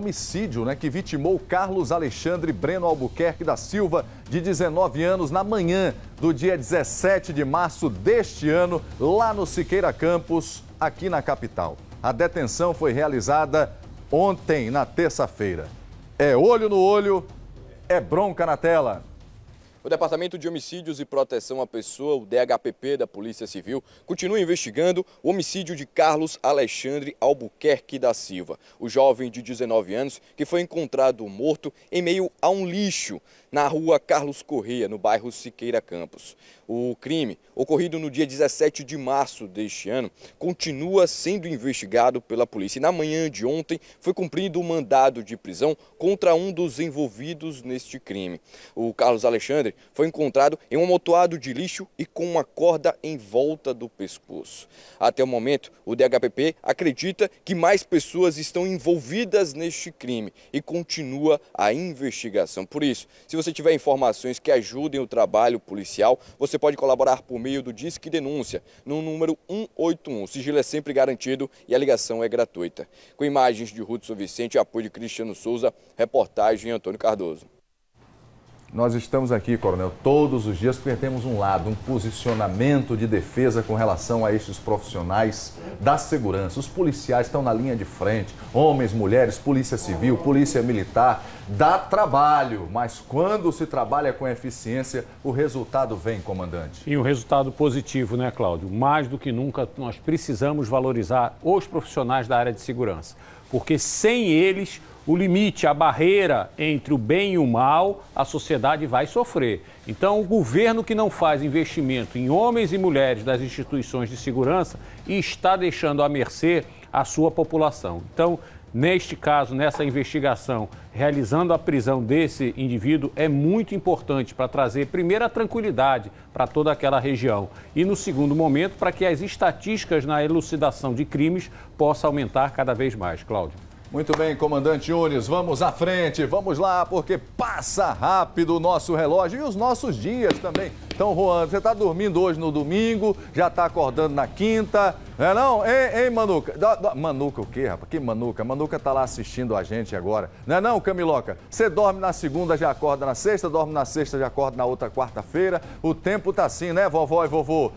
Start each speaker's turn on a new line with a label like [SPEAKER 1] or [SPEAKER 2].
[SPEAKER 1] homicídio né, que vitimou Carlos Alexandre Breno Albuquerque da Silva, de 19 anos, na manhã do dia 17 de março deste ano, lá no Siqueira Campos, aqui na capital. A detenção foi realizada ontem, na terça-feira. É olho no olho, é bronca na tela.
[SPEAKER 2] O Departamento de Homicídios e Proteção à Pessoa, o DHPP da Polícia Civil, continua investigando o homicídio de Carlos Alexandre Albuquerque da Silva, o jovem de 19 anos que foi encontrado morto em meio a um lixo na rua Carlos Corrêa, no bairro Siqueira Campos. O crime, ocorrido no dia 17 de março deste ano, continua sendo investigado pela polícia. E na manhã de ontem foi cumprido o um mandado de prisão contra um dos envolvidos neste crime. O Carlos Alexandre foi encontrado em um amontoado de lixo e com uma corda em volta do pescoço. Até o momento, o DHPP acredita que mais pessoas estão envolvidas neste crime e continua a investigação. Por isso, se você tiver informações que ajudem o trabalho policial, você pode colaborar por meio do Disque Denúncia, no número 181. O sigilo é sempre garantido e a ligação é gratuita. Com imagens de Hudson Vicente, apoio de Cristiano Souza, reportagem Antônio Cardoso.
[SPEAKER 1] Nós estamos aqui, Coronel, todos os dias porque temos um lado, um posicionamento de defesa com relação a estes profissionais da segurança. Os policiais estão na linha de frente, homens, mulheres, polícia civil, polícia militar. Dá trabalho, mas quando se trabalha com eficiência, o resultado vem, comandante.
[SPEAKER 3] E o resultado positivo, né, Cláudio? Mais do que nunca, nós precisamos valorizar os profissionais da área de segurança, porque sem eles o limite, a barreira entre o bem e o mal, a sociedade vai sofrer. Então, o governo que não faz investimento em homens e mulheres das instituições de segurança está deixando à mercê a sua população. Então, neste caso, nessa investigação, realizando a prisão desse indivíduo é muito importante para trazer, primeiro, a tranquilidade para toda aquela região e, no segundo momento, para que as estatísticas na elucidação de crimes possam aumentar cada vez mais. Cláudio.
[SPEAKER 1] Muito bem, comandante Unes, vamos à frente, vamos lá, porque passa rápido o nosso relógio e os nossos dias também. estão rolando. você está dormindo hoje no domingo, já está acordando na quinta, não é não? Hein, hein Manuca? Manuca o quê, rapaz? Que Manuca? Manuca está lá assistindo a gente agora, não é não, Camiloca? Você dorme na segunda, já acorda na sexta, dorme na sexta, já acorda na outra quarta-feira. O tempo tá assim, né, vovó e vovô?